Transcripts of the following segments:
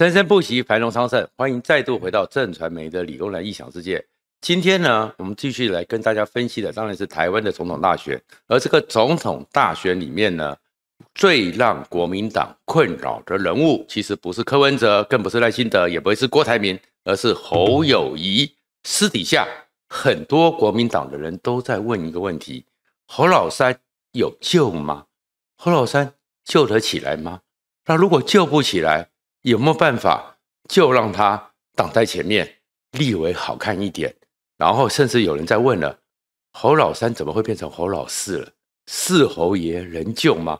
生生不息，繁荣昌盛。欢迎再度回到正传媒的李工南异想世界。今天呢，我们继续来跟大家分析的，当然是台湾的总统大选。而这个总统大选里面呢，最让国民党困扰的人物，其实不是柯文哲，更不是赖清德，也不会是郭台铭，而是侯友谊。私底下，很多国民党的人都在问一个问题：侯老三有救吗？侯老三救得起来吗？那如果救不起来？有没有办法就让他挡在前面，立为好看一点？然后甚至有人在问了：侯老三怎么会变成侯老四了？四侯爷能救吗？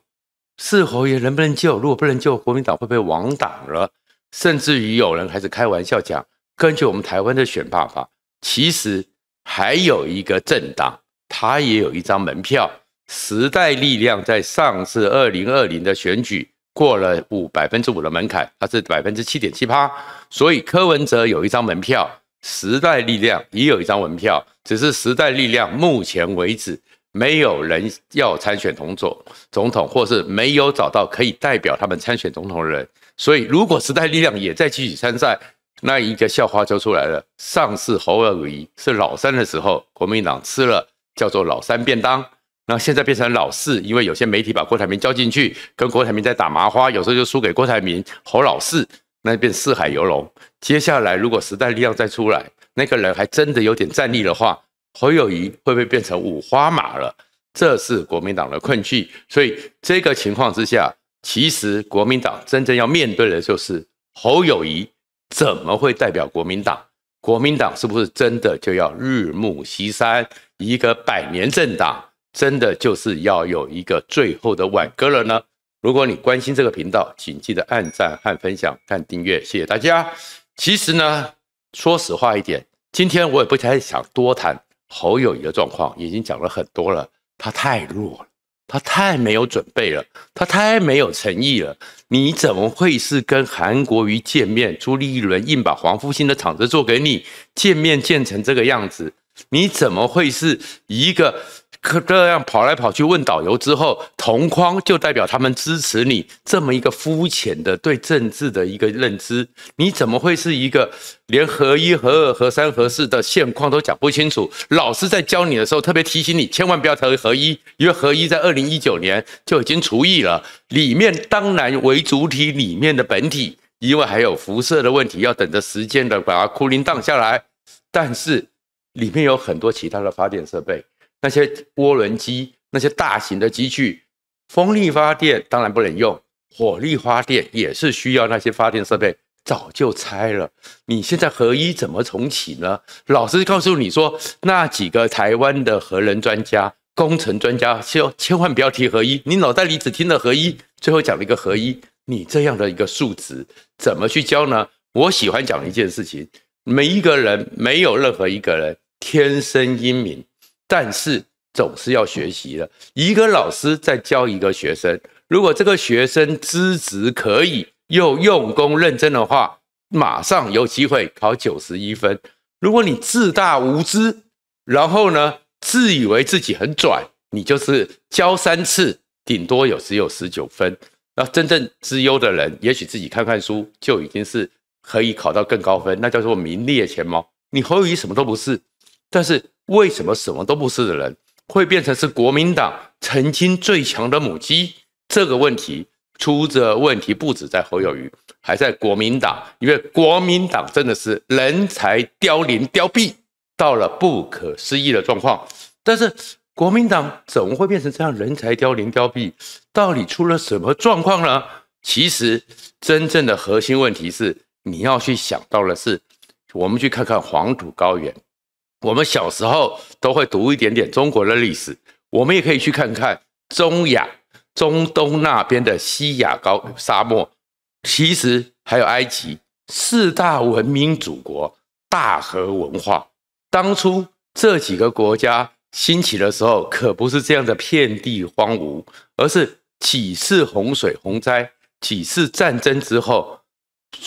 四侯爷能不能救？如果不能救，国民党会被亡党了。甚至于有人还是开玩笑讲：根据我们台湾的选办法，其实还有一个政党，他也有一张门票。时代力量在上次二零二零的选举。过了五百分之五的门槛，它是百分之七点七八，所以柯文哲有一张门票，时代力量也有一张门票，只是时代力量目前为止没有人要参选同左总统，或是没有找到可以代表他们参选总统的人，所以如果时代力量也在继续参赛，那一个笑话就出来了。上次侯友宜是老三的时候，国民党吃了叫做老三便当。然后现在变成老四，因为有些媒体把郭台铭叫进去，跟郭台铭在打麻花，有时候就输给郭台铭。侯老四那变四海游龙，接下来如果时代力量再出来，那个人还真的有点战力的话，侯友谊会不会变成五花马了？这是国民党的困局。所以这个情况之下，其实国民党真正要面对的就是侯友谊怎么会代表国民党？国民党是不是真的就要日暮西山？一个百年政党？真的就是要有一个最后的挽歌了呢。如果你关心这个频道，请记得按赞和分享，按订阅，谢谢大家。其实呢，说实话一点，今天我也不太想多谈侯友谊的状况，已经讲了很多了。他太弱了，他太没有准备了，他太没有诚意了。你怎么会是跟韩国瑜见面？朱立伦硬把黄复兴的场子做给你，见面见成这个样子，你怎么会是一个？可这样跑来跑去问导游之后，同框就代表他们支持你这么一个肤浅的对政治的一个认知。你怎么会是一个连合一、合二、合三、合四的现况都讲不清楚？老师在教你的时候特别提醒你，千万不要为合一，因为合一在二零一九年就已经除役了。里面当然为主体里面的本体，因为还有辐射的问题，要等着时间的把它枯零荡下来。但是里面有很多其他的发电设备。那些涡轮机、那些大型的机具，风力发电当然不能用，火力发电也是需要那些发电设备，早就拆了。你现在核一怎么重启呢？老实告诉你说，那几个台湾的核能专家、工程专家，千千万不要提核一。你脑袋里只听了核一，最后讲了一个核一，你这样的一个数值怎么去教呢？我喜欢讲一件事情：每一个人，没有任何一个人天生英明。但是总是要学习的。一个老师在教一个学生，如果这个学生资质可以又用功认真的话，马上有机会考九十一分。如果你自大无知，然后呢自以为自己很拽，你就是教三次，顶多有只有十九分。那真正资优的人，也许自己看看书就已经是可以考到更高分，那叫做名列前茅。你何以什么都不是？但是为什么什么都不是的人会变成是国民党曾经最强的母鸡？这个问题出的问题不止在侯友宜，还在国民党，因为国民党真的是人才凋零凋敝到了不可思议的状况。但是国民党怎么会变成这样？人才凋零凋敝，到底出了什么状况呢？其实真正的核心问题是你要去想到的是，我们去看看黄土高原。我们小时候都会读一点点中国的历史，我们也可以去看看中亚、中东那边的西亚高沙漠，其实还有埃及四大文明祖国大河文化。当初这几个国家兴起的时候，可不是这样的遍地荒芜，而是几次洪水洪灾，几次战争之后，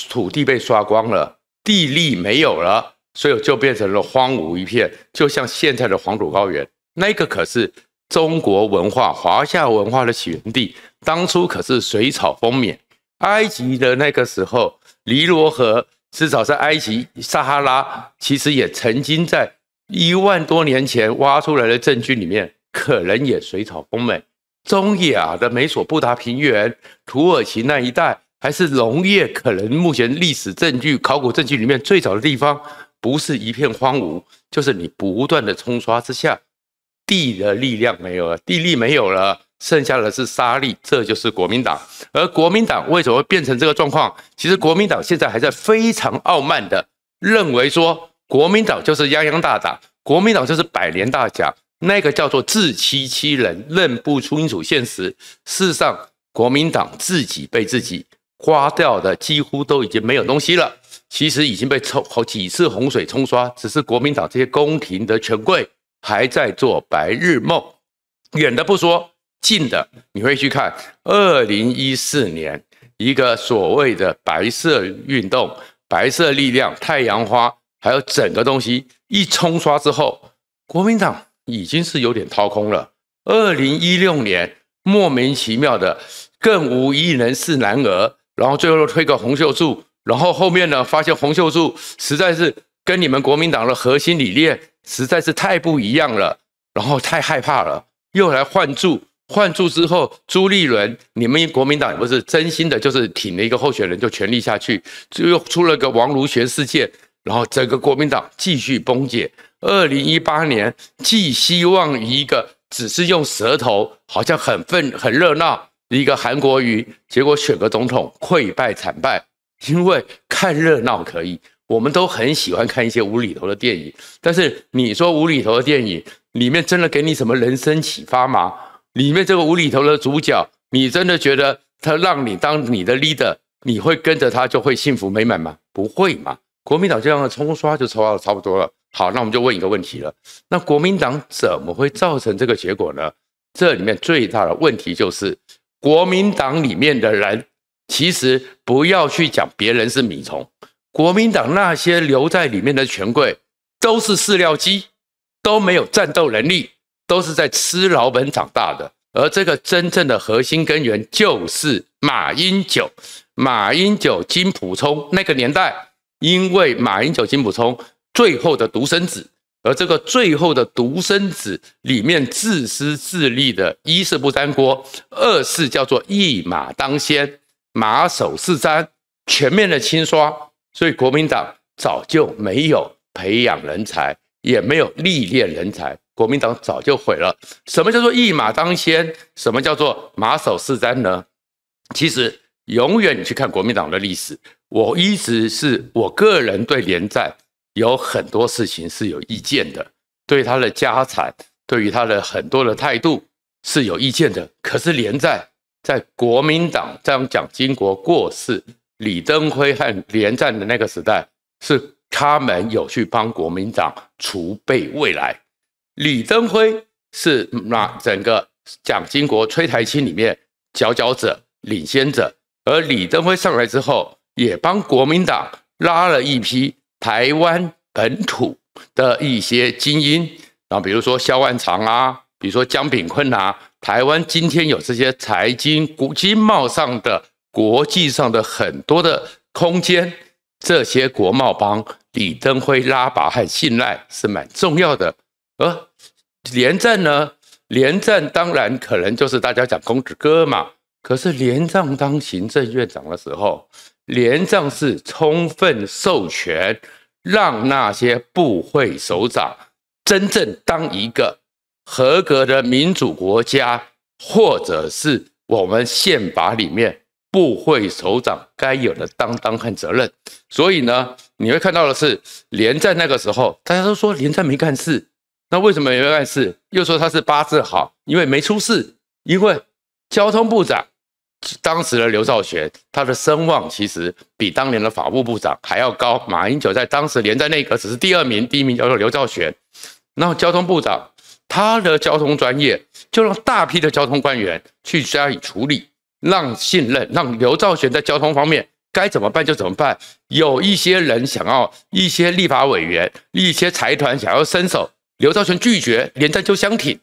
土地被刷光了，地力没有了。所以就变成了荒芜一片，就像现在的黄土高原。那个可是中国文化、华夏文化的起源地，当初可是水草丰美。埃及的那个时候，尼罗河至少在埃及撒哈拉，其实也曾经在一万多年前挖出来的证据里面，可能也水草丰美。中亚的美索不达平原、土耳其那一带，还是农业可能目前历史证据、考古证据里面最早的地方。不是一片荒芜，就是你不断的冲刷之下，地的力量没有了，地力没有了，剩下的是沙粒。这就是国民党，而国民党为什么会变成这个状况？其实国民党现在还在非常傲慢的认为说，国民党就是泱泱大党，国民党就是百年大党，那个叫做自欺欺人，认不出清楚现实。事实上，国民党自己被自己刮掉的，几乎都已经没有东西了。其实已经被冲好几次洪水冲刷，只是国民党这些宫廷的权贵还在做白日梦。远的不说，近的你会去看，二零一四年一个所谓的白色运动、白色力量、太阳花，还有整个东西一冲刷之后，国民党已经是有点掏空了。二零一六年莫名其妙的，更无一人是男儿，然后最后推个洪秀柱。然后后面呢，发现洪秀柱实在是跟你们国民党的核心理念实在是太不一样了，然后太害怕了，又来换柱。换柱之后，朱立伦，你们国民党不是真心的，就是挺了一个候选人就全力下去，就又出了个王如学事件，然后整个国民党继续崩解。二零一八年寄希望于一个只是用舌头，好像很愤很热闹一个韩国瑜，结果选个总统溃败惨败。因为看热闹可以，我们都很喜欢看一些无厘头的电影。但是你说无厘头的电影里面真的给你什么人生启发吗？里面这个无厘头的主角，你真的觉得他让你当你的 leader，你会跟着他就会幸福美满吗？不会嘛！国民党这样的冲刷就冲刷的差不多了。好，那我们就问一个问题了：那国民党怎么会造成这个结果呢？这里面最大的问题就是国民党里面的人。其实不要去讲别人是米虫，国民党那些留在里面的权贵都是饲料鸡，都没有战斗能力，都是在吃老本长大的。而这个真正的核心根源就是马英九、马英九、金溥聪那个年代，因为马英九、金溥聪最后的独生子，而这个最后的独生子里面自私自利的，一是不粘锅，二是叫做一马当先。马首是瞻，全面的清刷，所以国民党早就没有培养人才，也没有历练人才，国民党早就毁了。什么叫做一马当先？什么叫做马首是瞻呢？其实，永远你去看国民党的历史，我一直是我个人对连战有很多事情是有意见的，对他的家产，对于他的很多的态度是有意见的。可是连战。在国民党这样，蒋经国过世，李登辉和连战的那个时代，是他们有去帮国民党储备未来。李登辉是那整个蒋经国吹台青里面佼佼者、领先者，而李登辉上来之后，也帮国民党拉了一批台湾本土的一些精英，然比如说萧万长啊。比如说江丙坤啊，台湾今天有这些财经、国经贸上的国际上的很多的空间，这些国贸帮李登辉拉拔和信赖是蛮重要的。而连战呢，连战当然可能就是大家讲公子哥嘛，可是连战当行政院长的时候，连战是充分授权让那些部会首长真正当一个。合格的民主国家，或者是我们宪法里面部会首长该有的担当和责任。所以呢，你会看到的是，连战那个时候大家都说连战没干事，那为什么没干事？又说他是八字好，因为没出事。因为交通部长当时的刘兆玄，他的声望其实比当年的法务部长还要高。马英九在当时连战内阁只是第二名，第一名叫做刘兆玄。然后交通部长。他的交通专业就让大批的交通官员去加以处理，让信任让刘兆玄在交通方面该怎么办就怎么办。有一些人想要一些立法委员、一些财团想要伸手，刘兆玄拒绝，连战就相挺，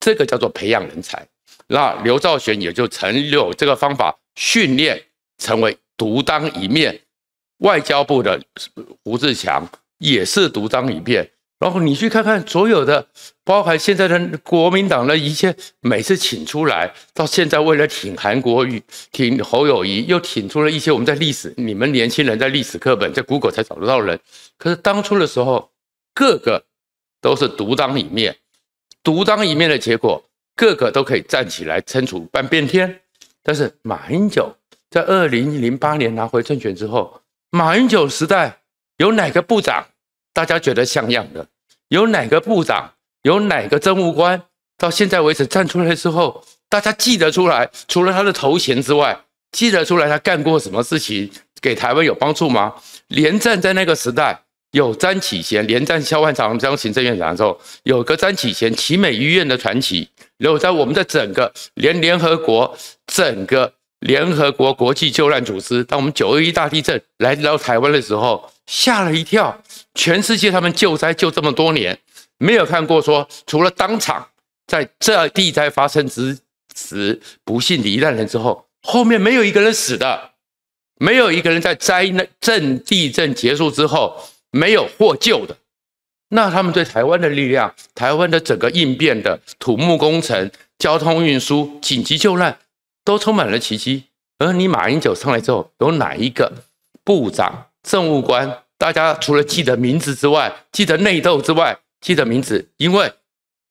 这个叫做培养人才。那刘兆玄也就成有这个方法训练，成为独当一面。外交部的胡志强也是独当一面。然后你去看看所有的，包含现在的国民党的一切，每次请出来，到现在为了挺韩国瑜、挺侯友谊，又挺出了一些我们在历史，你们年轻人在历史课本在 google 才找得到人。可是当初的时候，个个都是独当一面，独当一面的结果，个个都可以站起来撑出半边天。但是马英九在二零零八年拿回政权之后，马英九时代有哪个部长？大家觉得像样的，有哪个部长，有哪个政务官，到现在为止站出来之后，大家记得出来，除了他的头衔之外，记得出来他干过什么事情，给台湾有帮助吗？连战在那个时代有詹启贤，连战萧万长、江行政院长的时候，有个詹启贤，奇美医院的传奇。然在我们的整个连联合国，整个联合国国际救难组织，当我们九二一大地震来到台湾的时候。吓了一跳！全世界他们救灾救这么多年，没有看过说除了当场在这地灾发生之时不幸罹难了之后，后面没有一个人死的，没有一个人在灾难、震、地震结束之后没有获救的。那他们对台湾的力量、台湾的整个应变的土木工程、交通运输、紧急救难，都充满了奇迹。而你马英九上来之后，有哪一个部长？政务官，大家除了记得名字之外，记得内斗之外，记得名字，因为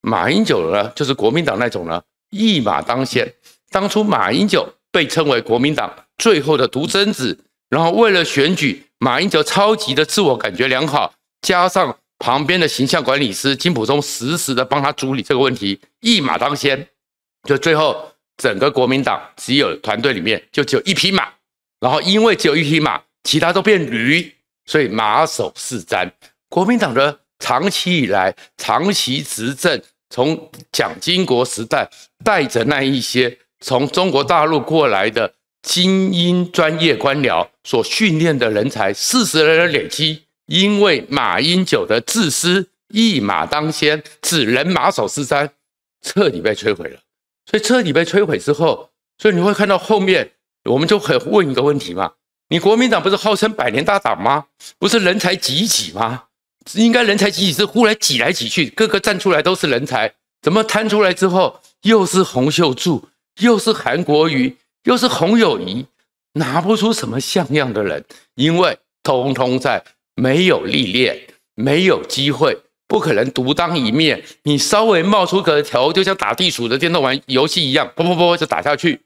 马英九呢，就是国民党那种呢，一马当先。当初马英九被称为国民党最后的独生子，然后为了选举，马英九超级的自我感觉良好，加上旁边的形象管理师金普松实时的帮他处理这个问题，一马当先，就最后整个国民党只有团队里面就只有一匹马，然后因为只有一匹马。其他都变驴，所以马首是瞻。国民党的长期以来长期执政，从蒋经国时代带着那一些从中国大陆过来的精英专业官僚所训练的人才，四十人的累积，因为马英九的自私一马当先，使人马首是瞻，彻底被摧毁了。所以彻底被摧毁之后，所以你会看到后面，我们就很问一个问题嘛。你国民党不是号称百年大党吗？不是人才济济吗？应该人才济济，是忽然挤来挤去，各个站出来都是人才。怎么摊出来之后，又是洪秀柱，又是韩国瑜，又是洪友仪，拿不出什么像样的人，因为通通在没有历练，没有机会，不可能独当一面。你稍微冒出个头，就像打地鼠的电动玩游戏一样，噗噗噗就打下去。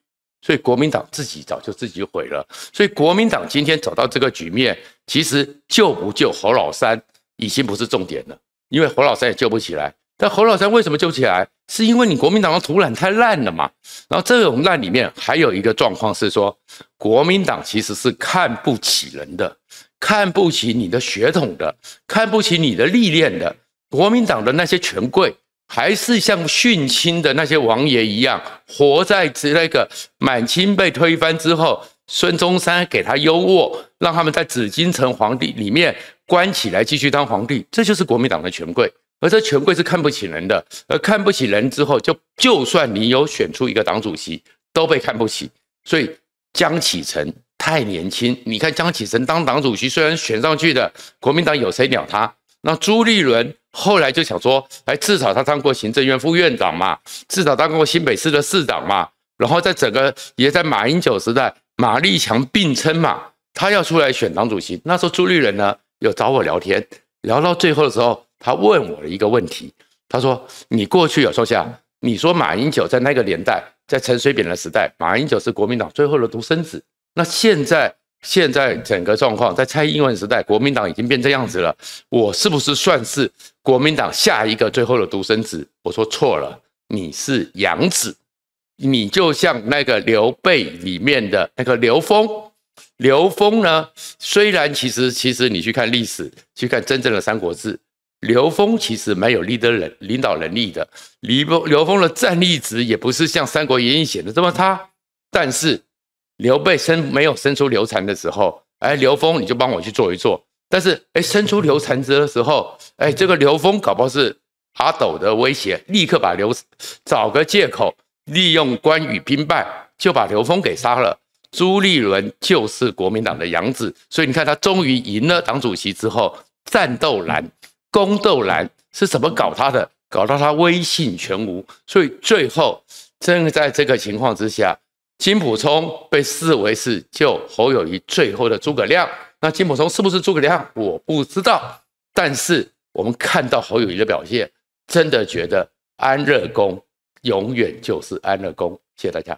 所以国民党自己早就自己毁了。所以国民党今天走到这个局面，其实救不救侯老三已经不是重点了，因为侯老三也救不起来。但侯老三为什么救不起来？是因为你国民党的土壤太烂了嘛？然后这种烂里面还有一个状况是说，国民党其实是看不起人的，看不起你的血统的，看不起你的历练的。国民党的那些权贵。还是像殉清的那些王爷一样，活在那个满清被推翻之后，孙中山给他优渥，让他们在紫禁城皇帝里面关起来继续当皇帝，这就是国民党的权贵。而这权贵是看不起人的，而看不起人之后，就就算你有选出一个党主席，都被看不起。所以江启臣太年轻，你看江启臣当党主席虽然选上去的，国民党有谁鸟他？那朱立伦。后来就想说，哎，至少他当过行政院副院长嘛，至少当过新北市的市长嘛，然后在整个也在马英九时代，马立强并称嘛，他要出来选党主席。那时候朱立人呢，有找我聊天，聊到最后的时候，他问我了一个问题，他说：“你过去啊，说夏，你说马英九在那个年代，在陈水扁的时代，马英九是国民党最后的独生子，那现在？”现在整个状况在蔡英文时代，国民党已经变这样子了。我是不是算是国民党下一个最后的独生子？我说错了，你是养子，你就像那个刘备里面的那个刘封。刘封呢，虽然其实其实你去看历史，去看真正的《三国志》，刘峰其实蛮有立的人领导能力的。刘刘峰的战力值也不是像《三国演义》写的这么差，但是。刘备生没有生出刘禅的时候，哎，刘峰你就帮我去做一做。但是，哎，生出刘禅之的时候，哎，这个刘峰搞不好是阿斗的威胁，立刻把刘找个借口，利用关羽兵败，就把刘峰给杀了。朱立伦就是国民党的养子，所以你看他终于赢了党主席之后，战斗蓝、宫斗蓝是怎么搞他的，搞到他威信全无。所以最后，正在这个情况之下。金普聪被视为是救侯友谊最后的诸葛亮。那金普聪是不是诸葛亮，我不知道。但是我们看到侯友谊的表现，真的觉得安乐宫永远就是安乐宫。谢谢大家。